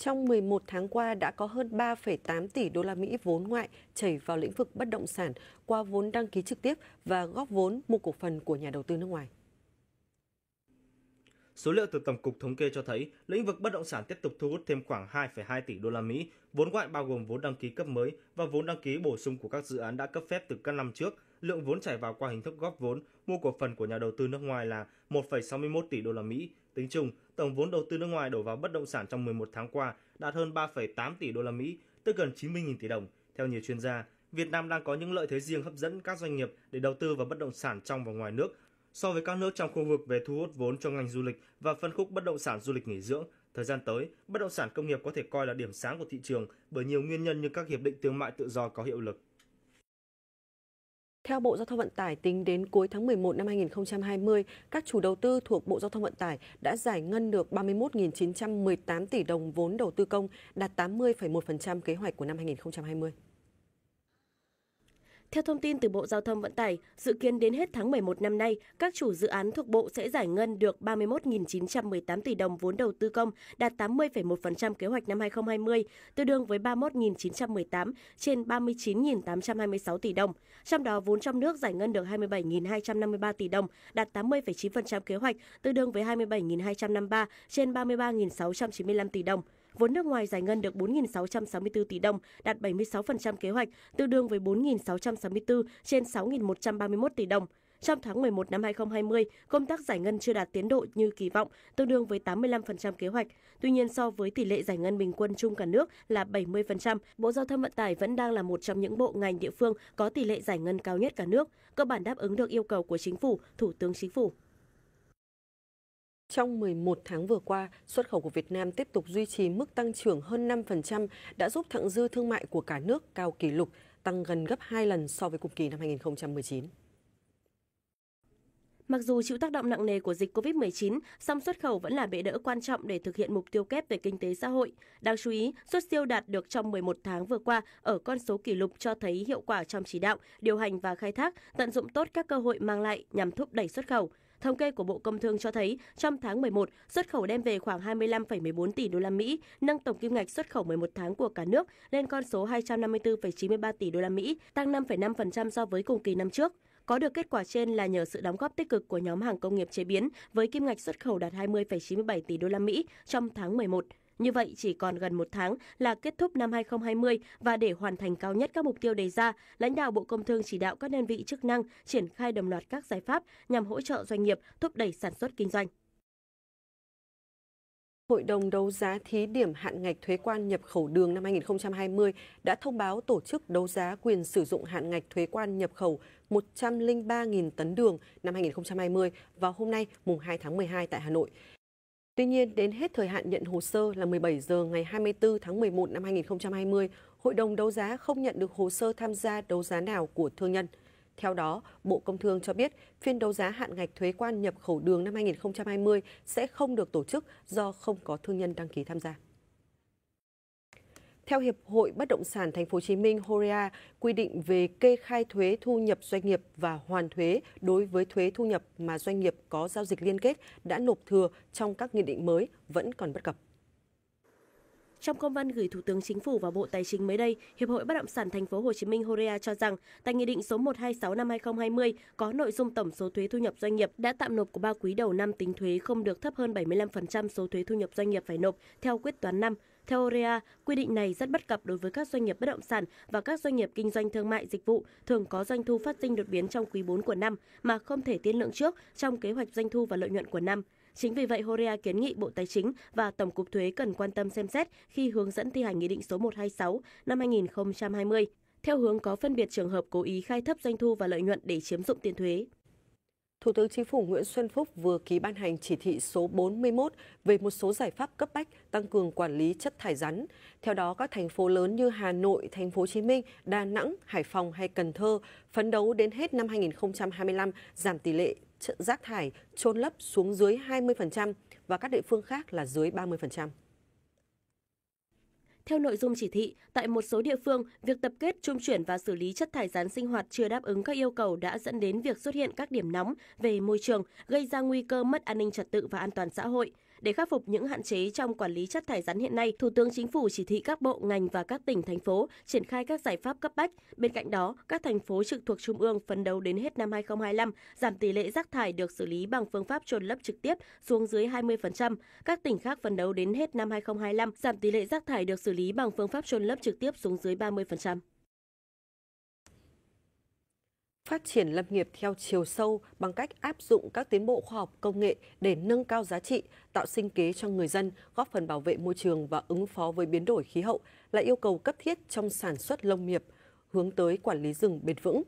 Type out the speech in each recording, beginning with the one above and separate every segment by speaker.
Speaker 1: Trong 11 tháng qua đã có hơn 3,8 tỷ đô la Mỹ vốn ngoại chảy vào lĩnh vực bất động sản qua vốn đăng ký trực tiếp và góp vốn mua cổ phần của nhà đầu tư nước ngoài.
Speaker 2: Số liệu từ Tổng cục Thống kê cho thấy, lĩnh vực bất động sản tiếp tục thu hút thêm khoảng 2,2 tỷ đô la Mỹ, vốn ngoại bao gồm vốn đăng ký cấp mới và vốn đăng ký bổ sung của các dự án đã cấp phép từ các năm trước – lượng vốn chảy vào qua hình thức góp vốn mua cổ phần của nhà đầu tư nước ngoài là 1,61 tỷ đô la Mỹ. Tính chung, tổng vốn đầu tư nước ngoài đổ vào bất động sản trong 11 tháng qua đạt hơn 3,8 tỷ đô la Mỹ, tức gần 90.000 tỷ đồng. Theo nhiều chuyên gia, Việt Nam đang có những lợi thế riêng hấp dẫn các doanh nghiệp để đầu tư vào bất động sản trong và ngoài nước so với các nước trong khu vực về thu hút vốn cho ngành du lịch và phân khúc bất động sản du lịch nghỉ dưỡng. Thời gian tới, bất động sản công nghiệp có thể coi là điểm sáng của thị trường bởi nhiều nguyên nhân như các hiệp định thương mại tự do có hiệu lực.
Speaker 1: Theo Bộ Giao thông Vận tải, tính đến cuối tháng 11 năm 2020, các chủ đầu tư thuộc Bộ Giao thông Vận tải đã giải ngân được 31.918 tỷ đồng vốn đầu tư công, đạt 80,1% kế hoạch của năm 2020.
Speaker 3: Theo thông tin từ Bộ Giao thông Vận tải, dự kiến đến hết tháng 11 năm nay, các chủ dự án thuộc Bộ sẽ giải ngân được 31.918 tỷ đồng vốn đầu tư công, đạt 80,1% kế hoạch năm 2020, tương đương với 31.918 trên 39.826 tỷ đồng. Trong đó, vốn trong nước giải ngân được 27.253 tỷ đồng, đạt 80,9% kế hoạch, tương đương với 27.253 trên 33.695 tỷ đồng. Vốn nước ngoài giải ngân được 4.664 tỷ đồng, đạt 76% kế hoạch, tương đương với 4.664 trên 6.131 tỷ đồng. Trong tháng 11 năm 2020, công tác giải ngân chưa đạt tiến độ như kỳ vọng, tương đương với 85% kế hoạch. Tuy nhiên so với tỷ lệ giải ngân bình quân chung cả nước là 70%, Bộ Giao thông Vận tải vẫn đang là một trong những bộ ngành địa phương có tỷ lệ giải ngân cao nhất cả nước, cơ bản đáp ứng được yêu cầu của chính phủ, Thủ tướng Chính phủ. Trong 11 tháng vừa qua, xuất khẩu của Việt Nam tiếp
Speaker 1: tục duy trì mức tăng trưởng hơn 5%, đã giúp thặng dư thương mại của cả nước cao kỷ lục, tăng gần gấp 2 lần so với cùng kỳ năm 2019. Mặc
Speaker 3: dù chịu tác động nặng nề của dịch COVID-19, song xuất khẩu vẫn là bệ đỡ quan trọng để thực hiện mục tiêu kép về kinh tế xã hội. Đáng chú ý, xuất siêu đạt được trong 11 tháng vừa qua ở con số kỷ lục cho thấy hiệu quả trong chỉ đạo, điều hành và khai thác, tận dụng tốt các cơ hội mang lại nhằm thúc đẩy xuất khẩu. Thống kê của Bộ Công Thương cho thấy, trong tháng 11, xuất khẩu đem về khoảng 25,14 tỷ đô la Mỹ, nâng tổng kim ngạch xuất khẩu 11 tháng của cả nước lên con số 254,93 tỷ đô la Mỹ, tăng 5,5% so với cùng kỳ năm trước. Có được kết quả trên là nhờ sự đóng góp tích cực của nhóm hàng công nghiệp chế biến với kim ngạch xuất khẩu đạt 20,97 tỷ đô la Mỹ trong tháng 11. Như vậy, chỉ còn gần một tháng là kết thúc năm 2020 và để hoàn thành cao nhất các mục tiêu đề ra, lãnh đạo Bộ Công Thương chỉ đạo các đơn vị chức năng triển khai đồng loạt các giải pháp nhằm hỗ trợ doanh nghiệp thúc đẩy sản xuất kinh doanh. Hội đồng đấu giá
Speaker 1: thí điểm hạn ngạch thuế quan nhập khẩu đường năm 2020 đã thông báo tổ chức đấu giá quyền sử dụng hạn ngạch thuế quan nhập khẩu 103.000 tấn đường năm 2020 vào hôm nay mùng 2 tháng 12 tại Hà Nội. Tuy nhiên, đến hết thời hạn nhận hồ sơ là 17 giờ ngày 24 tháng 11 năm 2020, Hội đồng đấu giá không nhận được hồ sơ tham gia đấu giá nào của thương nhân. Theo đó, Bộ Công Thương cho biết phiên đấu giá hạn ngạch thuế quan nhập khẩu đường năm 2020 sẽ không được tổ chức do không có thương nhân đăng ký tham gia. Theo Hiệp hội Bất động sản Thành phố Hồ Chí Minh Horea, quy định về kê khai thuế thu nhập doanh nghiệp và hoàn thuế đối với thuế thu nhập mà doanh nghiệp có giao dịch liên kết đã nộp thừa trong các nghị định mới vẫn còn bất cập.
Speaker 3: Trong công văn gửi Thủ tướng Chính phủ và Bộ Tài chính mới đây, Hiệp hội Bất động sản Thành phố Hồ Chí Minh Horea cho rằng tại Nghị định số 126 năm 2020 có nội dung tổng số thuế thu nhập doanh nghiệp đã tạm nộp của ba quý đầu năm tính thuế không được thấp hơn 75% số thuế thu nhập doanh nghiệp phải nộp theo quyết toán năm theo OREA, quy định này rất bất cập đối với các doanh nghiệp bất động sản và các doanh nghiệp kinh doanh thương mại dịch vụ thường có doanh thu phát sinh đột biến trong quý 4 của năm mà không thể tiên lượng trước trong kế hoạch doanh thu và lợi nhuận của năm. Chính vì vậy, Horea kiến nghị Bộ Tài chính và Tổng cục Thuế cần quan tâm xem xét khi hướng dẫn thi hành Nghị định số 126 năm 2020, theo hướng có phân biệt trường hợp cố ý khai thấp doanh thu và lợi nhuận để chiếm dụng tiền thuế. Thủ tướng Chính phủ
Speaker 1: Nguyễn Xuân Phúc vừa ký ban hành chỉ thị số 41 về một số giải pháp cấp bách tăng cường quản lý chất thải rắn. Theo đó, các thành phố lớn như Hà Nội, Thành phố Hồ Chí Minh, Đà Nẵng, Hải Phòng hay Cần Thơ phấn đấu đến hết năm 2025 giảm tỷ lệ rác thải trôn lấp xuống dưới 20% và các địa phương khác là dưới 30%.
Speaker 3: Theo nội dung chỉ thị, tại một số địa phương, việc tập kết, trung chuyển và xử lý chất thải rắn sinh hoạt chưa đáp ứng các yêu cầu đã dẫn đến việc xuất hiện các điểm nóng về môi trường, gây ra nguy cơ mất an ninh trật tự và an toàn xã hội. Để khắc phục những hạn chế trong quản lý chất thải rắn hiện nay, Thủ tướng Chính phủ chỉ thị các bộ ngành và các tỉnh thành phố triển khai các giải pháp cấp bách. Bên cạnh đó, các thành phố trực thuộc trung ương phấn đấu đến hết năm 2025 giảm tỷ lệ rác thải được xử lý bằng phương pháp chôn lấp trực tiếp xuống dưới 20%. Các tỉnh khác phấn đấu đến hết năm 2025 giảm tỷ lệ rác thải được xử lý bằng phương pháp chôn lấp trực tiếp xuống dưới 30% phát triển lâm nghiệp theo chiều sâu bằng cách áp dụng
Speaker 1: các tiến bộ khoa học công nghệ để nâng cao giá trị, tạo sinh kế cho người dân, góp phần bảo vệ môi trường và ứng phó với biến đổi khí hậu là yêu cầu cấp thiết trong sản xuất lâm nghiệp, hướng tới quản lý rừng bền vững.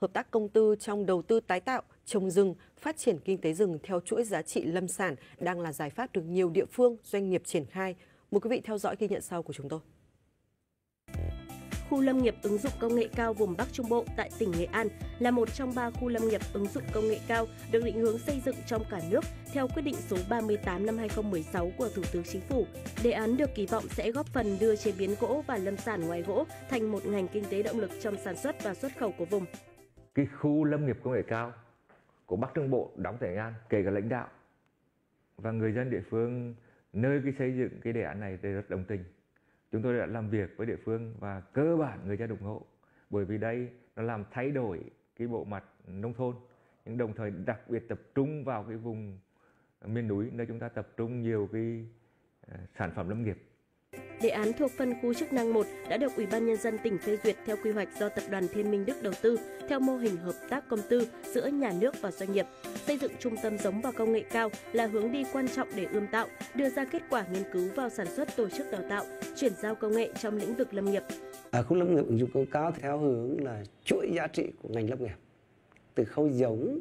Speaker 1: Hợp tác công tư trong đầu tư tái tạo, trồng rừng, phát triển kinh tế rừng theo chuỗi giá trị lâm sản đang là giải pháp được nhiều địa phương, doanh nghiệp triển khai. Mời quý vị theo dõi ghi nhận sau của chúng tôi
Speaker 3: khu lâm nghiệp ứng dụng công nghệ cao vùng Bắc Trung Bộ tại tỉnh Nghệ An là một trong ba khu lâm nghiệp ứng dụng công nghệ cao được định hướng xây dựng trong cả nước theo quyết định số 38 năm 2016 của Thủ tướng Chính phủ. Đề án được kỳ vọng sẽ góp phần đưa chế biến gỗ và lâm sản ngoài gỗ thành một ngành kinh tế động lực trong sản xuất và xuất khẩu của vùng.
Speaker 2: Cái khu lâm nghiệp công nghệ cao của Bắc Trung Bộ đóng tại Nghệ An, kể cả lãnh đạo và người dân địa phương nơi cái xây dựng cái đề án này thì rất đồng tình chúng tôi đã làm việc với địa phương và cơ bản người dân ủng hộ bởi vì đây nó làm thay đổi cái bộ mặt nông thôn nhưng đồng thời đặc biệt tập trung vào cái vùng miền núi nơi chúng ta tập trung nhiều cái ờ, sản phẩm lâm nghiệp
Speaker 3: Đề án thuộc phân khu chức năng 1 đã được Ủy ban nhân dân tỉnh phê duyệt theo quy hoạch do Tập đoàn Thiên Minh Đức đầu tư theo mô hình hợp tác công tư giữa nhà nước và doanh nghiệp. Xây dựng trung tâm giống và công nghệ cao là hướng đi quan trọng để ươm tạo, đưa ra kết quả nghiên cứu vào sản xuất tổ chức đào tạo, chuyển giao công nghệ trong lĩnh vực lâm nghiệp.
Speaker 2: Ở à, khu lâm nghiệp ứng dụng công cao theo hướng là chuỗi giá trị của ngành lâm nghiệp. Từ khâu giống,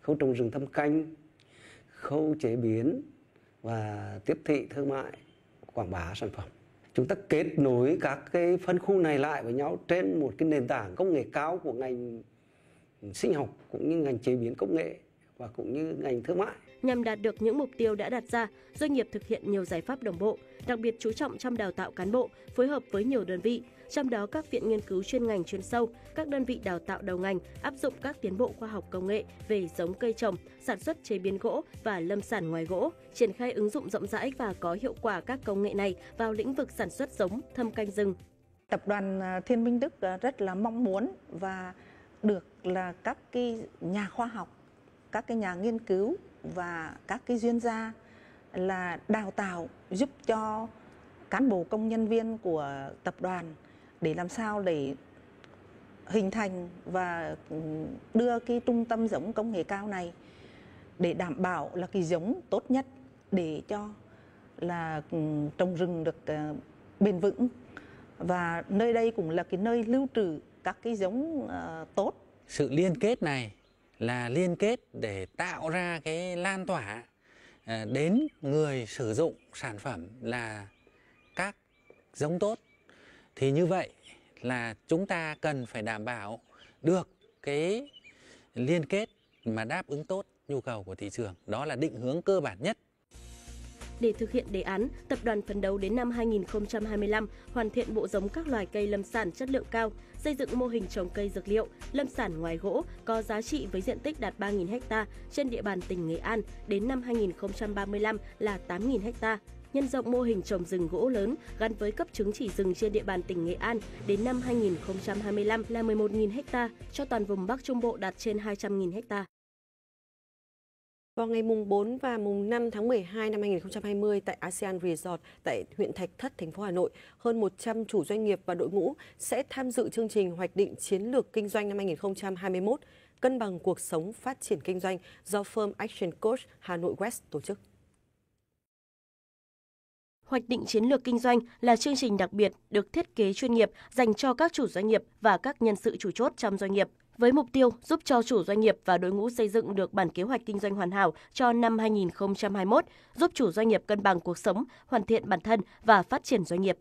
Speaker 2: khâu trồng rừng thâm canh, khâu chế biến và tiếp thị thương mại quảng bá sản phẩm chúng ta kết nối các cái phân khu này lại với nhau trên một cái nền tảng công nghệ cao của ngành sinh học cũng như ngành chế biến công nghệ và cũng như ngành thương mại.
Speaker 3: Nhằm đạt được những mục tiêu đã đặt ra, doanh nghiệp thực hiện nhiều giải pháp đồng bộ, đặc biệt chú trọng trong đào tạo cán bộ, phối hợp với nhiều đơn vị, trong đó các viện nghiên cứu chuyên ngành chuyên sâu, các đơn vị đào tạo đầu ngành áp dụng các tiến bộ khoa học công nghệ về giống cây trồng, sản xuất chế biến gỗ và lâm sản ngoài gỗ, triển khai ứng dụng rộng rãi và có hiệu quả các công nghệ này vào lĩnh vực sản xuất giống, thâm canh rừng. Tập
Speaker 4: đoàn à, Thiên Minh Đức à, rất là mong muốn và được là các cái nhà khoa học, các cái nhà nghiên cứu và các cái chuyên gia là đào tạo giúp cho cán bộ công nhân viên của tập đoàn để làm sao để hình thành và ừ, đưa cái trung tâm giống công nghệ cao này để đảm bảo là cái giống tốt nhất để cho là ừ, trồng rừng được ờ, bền vững và nơi đây cũng là cái nơi lưu trữ các cái giống ờ, tốt
Speaker 2: sự liên kết này là liên kết để tạo
Speaker 4: ra cái lan tỏa
Speaker 2: ờ, đến người sử dụng sản phẩm là các giống tốt thì như vậy là chúng ta cần phải đảm bảo được cái liên kết mà đáp ứng tốt nhu cầu của thị trường đó là định hướng cơ bản nhất
Speaker 3: để thực hiện đề án, tập đoàn phấn đấu đến năm 2025 hoàn thiện bộ giống các loài cây lâm sản chất lượng cao, xây dựng mô hình trồng cây dược liệu, lâm sản ngoài gỗ có giá trị với diện tích đạt 3.000 ha trên địa bàn tỉnh Nghệ An đến năm 2035 là 8.000 ha nhân rộng mô hình trồng rừng gỗ lớn gắn với cấp chứng chỉ rừng trên địa bàn tỉnh Nghệ An đến năm 2025 là 11.000 ha, cho toàn vùng Bắc Trung Bộ đạt trên 200.000 ha.
Speaker 1: Vào ngày mùng 4 và mùng 5 tháng 12 năm 2020 tại ASEAN Resort tại huyện Thạch Thất, thành phố Hà Nội, hơn 100 chủ doanh nghiệp và đội ngũ sẽ tham dự chương trình hoạch định chiến lược kinh doanh năm 2021, cân bằng cuộc sống phát triển kinh doanh do firm
Speaker 3: Action Coach Hà Nội West tổ chức. Hoạch định chiến lược kinh doanh là chương trình đặc biệt được thiết kế chuyên nghiệp dành cho các chủ doanh nghiệp và các nhân sự chủ chốt trong doanh nghiệp với mục tiêu giúp cho chủ doanh nghiệp và đội ngũ xây dựng được bản kế hoạch kinh doanh hoàn hảo cho năm 2021, giúp chủ doanh nghiệp cân bằng cuộc sống, hoàn thiện bản thân và phát triển doanh nghiệp.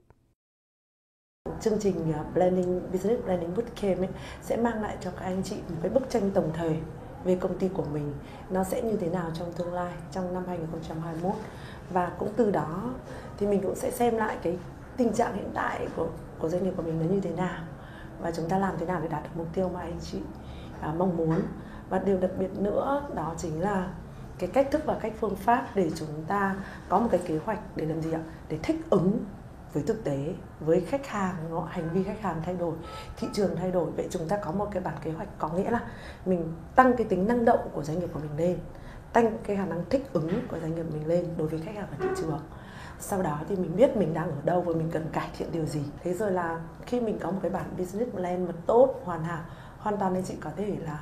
Speaker 4: Chương trình à, Planning Business Planning Bootcamp ấy, sẽ mang lại cho các anh chị một cái bức tranh tổng thể về công ty của mình nó sẽ như thế nào trong tương lai trong năm 2021 và cũng từ đó thì mình cũng sẽ xem lại cái tình trạng hiện tại của của doanh nghiệp của mình nó như thế nào và chúng ta làm thế nào để đạt được mục tiêu mà anh chị à, mong muốn và điều đặc biệt nữa đó chính là cái cách thức và cách phương pháp để chúng ta có một cái kế hoạch để làm gì ạ để thích ứng với thực tế với khách hàng đúng hành vi khách hàng thay đổi thị trường thay đổi vậy chúng ta có một cái bản kế hoạch có nghĩa là mình tăng cái tính năng động của doanh nghiệp của mình lên tăng cái khả năng thích ứng của doanh nghiệp mình lên đối với khách hàng và thị trường sau đó thì mình biết mình đang ở đâu và mình cần cải thiện điều gì thế rồi là khi mình có một cái bản business plan mà tốt hoàn hảo hoàn toàn nên chị có thể là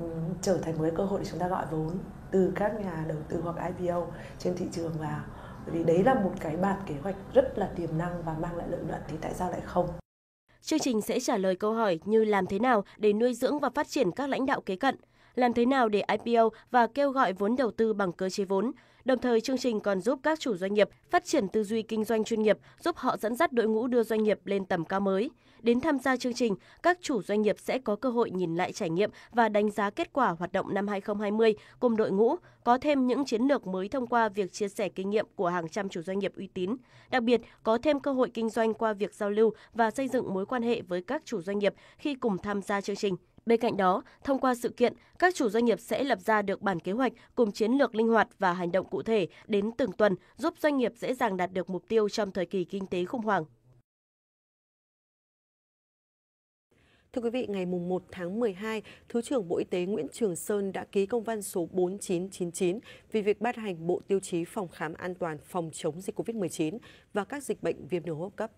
Speaker 4: um, trở thành một cái cơ hội để chúng ta gọi vốn từ các nhà đầu tư hoặc IPO trên thị trường vào bởi vì đấy là một cái bản kế hoạch
Speaker 3: rất là tiềm năng và mang lại lợi nhuận thì tại sao lại không Chương trình sẽ trả lời câu hỏi như làm thế nào để nuôi dưỡng và phát triển các lãnh đạo kế cận, làm thế nào để IPO và kêu gọi vốn đầu tư bằng cơ chế vốn, Đồng thời, chương trình còn giúp các chủ doanh nghiệp phát triển tư duy kinh doanh chuyên nghiệp, giúp họ dẫn dắt đội ngũ đưa doanh nghiệp lên tầm cao mới. Đến tham gia chương trình, các chủ doanh nghiệp sẽ có cơ hội nhìn lại trải nghiệm và đánh giá kết quả hoạt động năm 2020 cùng đội ngũ, có thêm những chiến lược mới thông qua việc chia sẻ kinh nghiệm của hàng trăm chủ doanh nghiệp uy tín. Đặc biệt, có thêm cơ hội kinh doanh qua việc giao lưu và xây dựng mối quan hệ với các chủ doanh nghiệp khi cùng tham gia chương trình. Bên cạnh đó, thông qua sự kiện, các chủ doanh nghiệp sẽ lập ra được bản kế hoạch cùng chiến lược linh hoạt và hành động cụ thể đến từng tuần, giúp doanh nghiệp dễ dàng đạt được mục tiêu trong thời kỳ kinh tế khủng hoảng. Thưa
Speaker 1: quý vị, ngày 1 tháng 12, Thứ trưởng Bộ Y tế Nguyễn Trường Sơn đã ký công văn số 4999 vì việc ban hành Bộ Tiêu chí Phòng khám an toàn phòng chống dịch COVID-19 và các dịch bệnh viêm đường hô hấp cấp.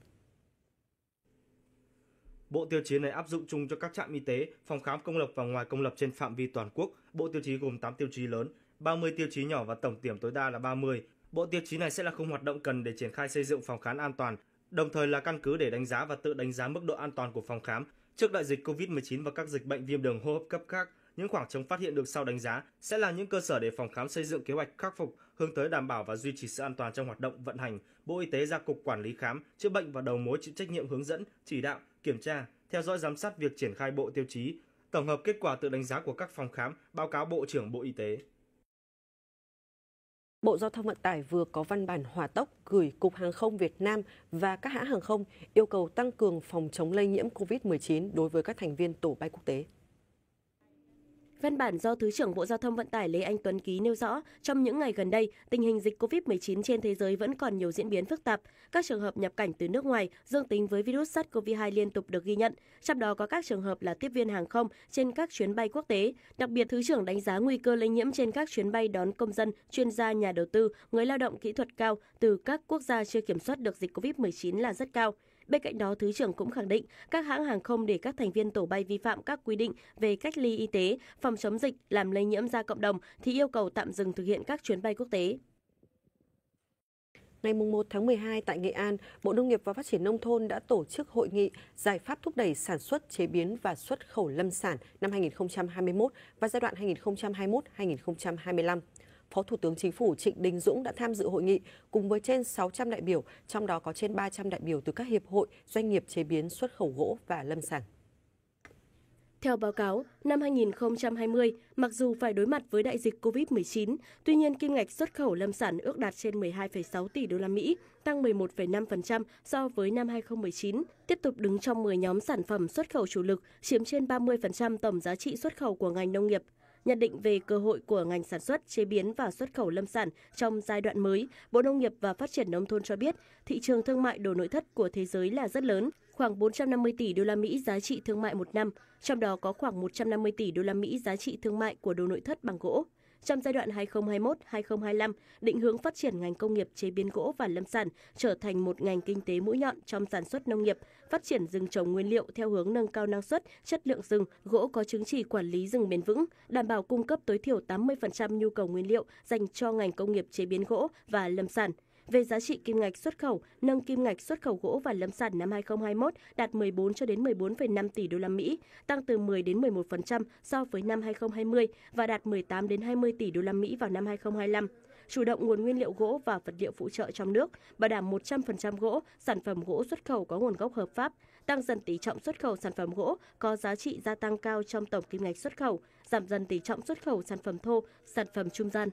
Speaker 2: Bộ tiêu chí này áp dụng chung cho các trạm y tế, phòng khám công lập và ngoài công lập trên phạm vi toàn quốc. Bộ tiêu chí gồm 8 tiêu chí lớn, 30 tiêu chí nhỏ và tổng điểm tối đa là 30. Bộ tiêu chí này sẽ là khung hoạt động cần để triển khai xây dựng phòng khám an toàn, đồng thời là căn cứ để đánh giá và tự đánh giá mức độ an toàn của phòng khám trước đại dịch COVID-19 và các dịch bệnh viêm đường hô hấp cấp khác. Những khoảng trống phát hiện được sau đánh giá sẽ là những cơ sở để phòng khám xây dựng kế hoạch khắc phục, hướng tới đảm bảo và duy trì sự an toàn trong hoạt động vận hành. Bộ Y tế ra cục quản lý khám, chữa bệnh và đầu mối chịu trách nhiệm hướng dẫn, chỉ đạo, kiểm tra, theo dõi giám sát việc triển khai bộ tiêu chí, tổng hợp kết quả tự đánh giá của các phòng khám, báo cáo Bộ trưởng Bộ Y tế.
Speaker 1: Bộ Giao thông Vận tải vừa có văn bản hỏa tốc gửi Cục Hàng không Việt Nam và các hãng hàng không yêu cầu tăng cường phòng chống lây nhiễm COVID-19 đối với các thành
Speaker 3: viên tổ bay quốc tế. Văn bản do Thứ trưởng Bộ Giao thông Vận tải Lê Anh Tuấn ký nêu rõ, trong những ngày gần đây, tình hình dịch COVID-19 trên thế giới vẫn còn nhiều diễn biến phức tạp. Các trường hợp nhập cảnh từ nước ngoài dương tính với virus SARS-CoV-2 liên tục được ghi nhận, trong đó có các trường hợp là tiếp viên hàng không trên các chuyến bay quốc tế. Đặc biệt, Thứ trưởng đánh giá nguy cơ lây nhiễm trên các chuyến bay đón công dân, chuyên gia, nhà đầu tư, người lao động kỹ thuật cao từ các quốc gia chưa kiểm soát được dịch COVID-19 là rất cao. Bên cạnh đó, Thứ trưởng cũng khẳng định các hãng hàng không để các thành viên tổ bay vi phạm các quy định về cách ly y tế, phòng chống dịch, làm lây nhiễm ra cộng đồng thì yêu cầu tạm dừng thực hiện các chuyến bay quốc tế. Ngày 1 tháng 12 tại Nghệ
Speaker 1: An, Bộ Nông nghiệp và Phát triển Nông thôn đã tổ chức hội nghị giải pháp thúc đẩy sản xuất, chế biến và xuất khẩu lâm sản năm 2021 và giai đoạn 2021-2025. Phó Thủ tướng Chính phủ Trịnh Đình Dũng đã tham dự hội nghị cùng với trên 600 đại biểu, trong đó có trên 300 đại biểu từ các hiệp hội, doanh nghiệp chế biến xuất khẩu gỗ và lâm sản.
Speaker 3: Theo báo cáo, năm 2020, mặc dù phải đối mặt với đại dịch COVID-19, tuy nhiên kim ngạch xuất khẩu lâm sản ước đạt trên 12,6 tỷ đô la Mỹ, tăng 11,5% so với năm 2019, tiếp tục đứng trong 10 nhóm sản phẩm xuất khẩu chủ lực, chiếm trên 30% tổng giá trị xuất khẩu của ngành nông nghiệp. Nhận định về cơ hội của ngành sản xuất, chế biến và xuất khẩu lâm sản trong giai đoạn mới, Bộ Nông nghiệp và Phát triển nông thôn cho biết, thị trường thương mại đồ nội thất của thế giới là rất lớn, khoảng 450 tỷ đô la Mỹ giá trị thương mại một năm, trong đó có khoảng 150 tỷ đô la Mỹ giá trị thương mại của đồ nội thất bằng gỗ. Trong giai đoạn 2021-2025, định hướng phát triển ngành công nghiệp chế biến gỗ và lâm sản trở thành một ngành kinh tế mũi nhọn trong sản xuất nông nghiệp, phát triển rừng trồng nguyên liệu theo hướng nâng cao năng suất, chất lượng rừng, gỗ có chứng chỉ quản lý rừng bền vững, đảm bảo cung cấp tối thiểu 80% nhu cầu nguyên liệu dành cho ngành công nghiệp chế biến gỗ và lâm sản. Về giá trị kim ngạch xuất khẩu, nâng kim ngạch xuất khẩu gỗ và lâm sản năm 2021 đạt 14 cho đến 14,5 tỷ đô la Mỹ, tăng từ 10 đến 11% so với năm 2020 và đạt 18 đến 20 tỷ đô la Mỹ vào năm 2025 chủ động nguồn nguyên liệu gỗ và vật liệu phụ trợ trong nước, bảo đảm 100% gỗ, sản phẩm gỗ xuất khẩu có nguồn gốc hợp pháp, tăng dần tỷ trọng xuất khẩu sản phẩm gỗ có giá trị gia tăng cao trong tổng kim ngạch xuất khẩu, giảm dần tỷ trọng xuất khẩu sản phẩm thô, sản phẩm trung gian.